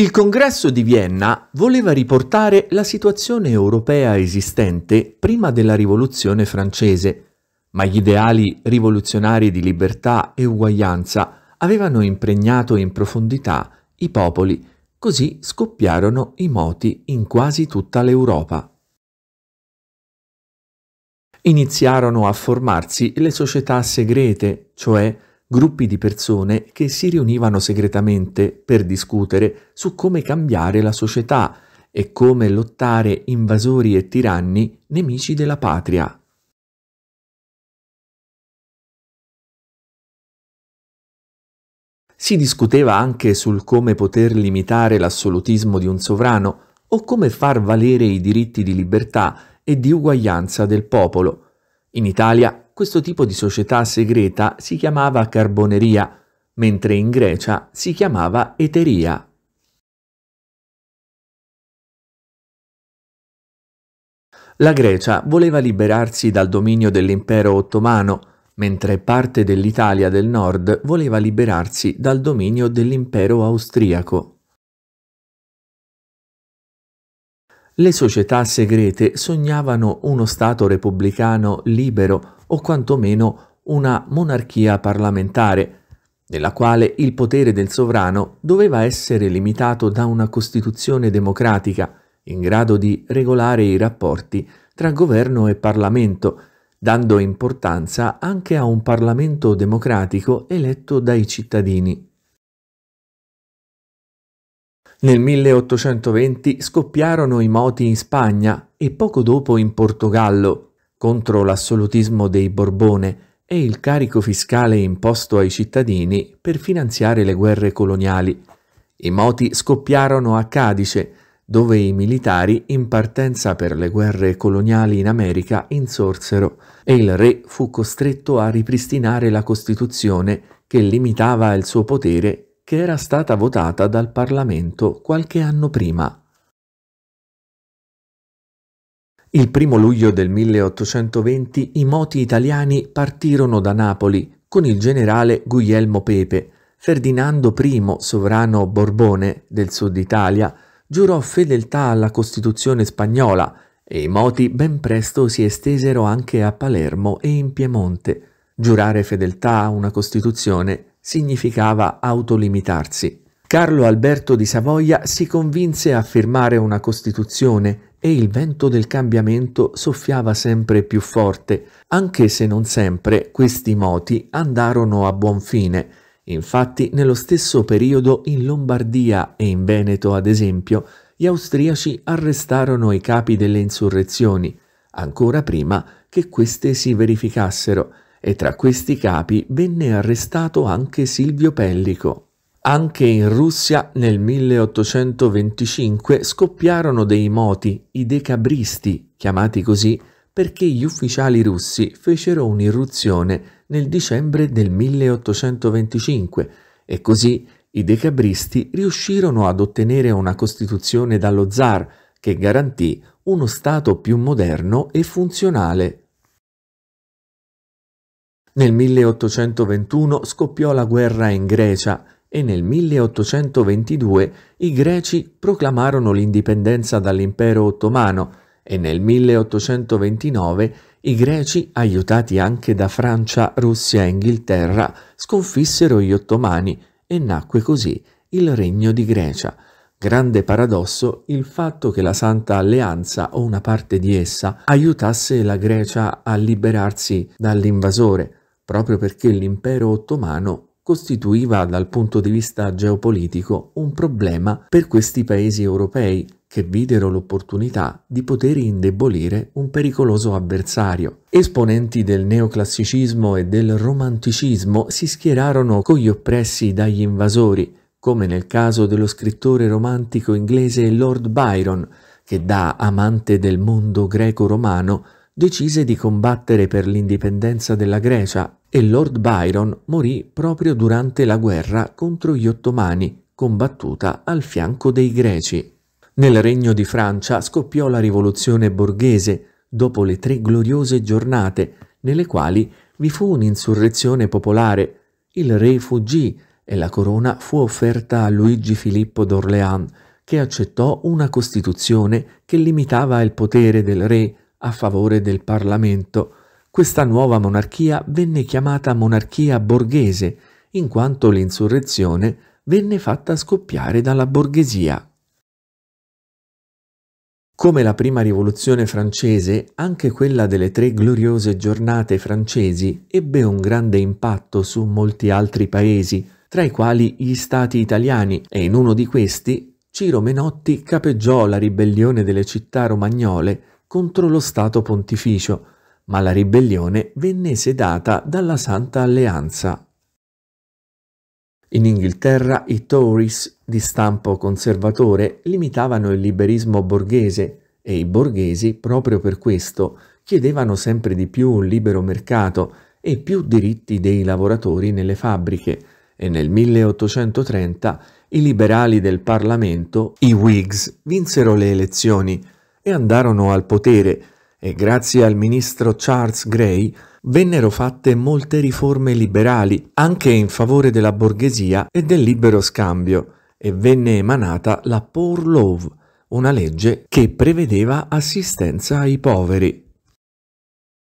Il congresso di Vienna voleva riportare la situazione europea esistente prima della rivoluzione francese, ma gli ideali rivoluzionari di libertà e uguaglianza avevano impregnato in profondità i popoli, così scoppiarono i moti in quasi tutta l'Europa. Iniziarono a formarsi le società segrete, cioè gruppi di persone che si riunivano segretamente per discutere su come cambiare la società e come lottare invasori e tiranni nemici della patria. Si discuteva anche sul come poter limitare l'assolutismo di un sovrano o come far valere i diritti di libertà e di uguaglianza del popolo. In Italia questo tipo di società segreta si chiamava carboneria, mentre in Grecia si chiamava eteria. La Grecia voleva liberarsi dal dominio dell'impero ottomano, mentre parte dell'Italia del nord voleva liberarsi dal dominio dell'impero austriaco. Le società segrete sognavano uno Stato repubblicano libero o quantomeno una monarchia parlamentare, nella quale il potere del sovrano doveva essere limitato da una Costituzione democratica, in grado di regolare i rapporti tra governo e Parlamento, dando importanza anche a un Parlamento democratico eletto dai cittadini. Nel 1820 scoppiarono i moti in Spagna e poco dopo in Portogallo, contro l'assolutismo dei Borbone e il carico fiscale imposto ai cittadini per finanziare le guerre coloniali. I moti scoppiarono a Cadice, dove i militari in partenza per le guerre coloniali in America insorsero e il re fu costretto a ripristinare la Costituzione che limitava il suo potere che era stata votata dal Parlamento qualche anno prima. Il primo luglio del 1820 i moti italiani partirono da Napoli con il generale Guglielmo Pepe. Ferdinando I, sovrano Borbone del sud Italia, giurò fedeltà alla Costituzione spagnola e i moti ben presto si estesero anche a Palermo e in Piemonte. Giurare fedeltà a una Costituzione significava autolimitarsi. Carlo Alberto di Savoia si convinse a firmare una Costituzione e il vento del cambiamento soffiava sempre più forte, anche se non sempre questi moti andarono a buon fine. Infatti, nello stesso periodo in Lombardia e in Veneto, ad esempio, gli austriaci arrestarono i capi delle insurrezioni, ancora prima che queste si verificassero, e tra questi capi venne arrestato anche Silvio Pellico. Anche in Russia nel 1825 scoppiarono dei moti, i decabristi, chiamati così perché gli ufficiali russi fecero un'irruzione nel dicembre del 1825 e così i decabristi riuscirono ad ottenere una costituzione dallo zar che garantì uno Stato più moderno e funzionale. Nel 1821 scoppiò la guerra in Grecia e nel 1822 i greci proclamarono l'indipendenza dall'impero ottomano e nel 1829 i greci, aiutati anche da Francia, Russia e Inghilterra, sconfissero gli ottomani e nacque così il Regno di Grecia. Grande paradosso il fatto che la Santa Alleanza o una parte di essa aiutasse la Grecia a liberarsi dall'invasore, proprio perché l'impero ottomano costituiva dal punto di vista geopolitico un problema per questi paesi europei che videro l'opportunità di poter indebolire un pericoloso avversario. Esponenti del neoclassicismo e del romanticismo si schierarono con gli oppressi dagli invasori, come nel caso dello scrittore romantico inglese Lord Byron, che da amante del mondo greco-romano decise di combattere per l'indipendenza della Grecia e Lord Byron morì proprio durante la guerra contro gli ottomani, combattuta al fianco dei greci. Nel Regno di Francia scoppiò la rivoluzione borghese dopo le tre gloriose giornate nelle quali vi fu un'insurrezione popolare. Il re fuggì e la corona fu offerta a Luigi Filippo d'Orléans, che accettò una costituzione che limitava il potere del re a favore del Parlamento questa nuova monarchia venne chiamata monarchia borghese, in quanto l'insurrezione venne fatta scoppiare dalla borghesia. Come la prima rivoluzione francese, anche quella delle tre gloriose giornate francesi ebbe un grande impatto su molti altri paesi, tra i quali gli stati italiani, e in uno di questi Ciro Menotti capeggiò la ribellione delle città romagnole contro lo Stato pontificio, ma la ribellione venne sedata dalla Santa Alleanza. In Inghilterra i Tories, di stampo conservatore, limitavano il liberismo borghese e i borghesi, proprio per questo, chiedevano sempre di più un libero mercato e più diritti dei lavoratori nelle fabbriche e nel 1830 i liberali del Parlamento, i Whigs, vinsero le elezioni e andarono al potere e grazie al ministro Charles Gray vennero fatte molte riforme liberali, anche in favore della borghesia e del libero scambio, e venne emanata la Poor Law, una legge che prevedeva assistenza ai poveri.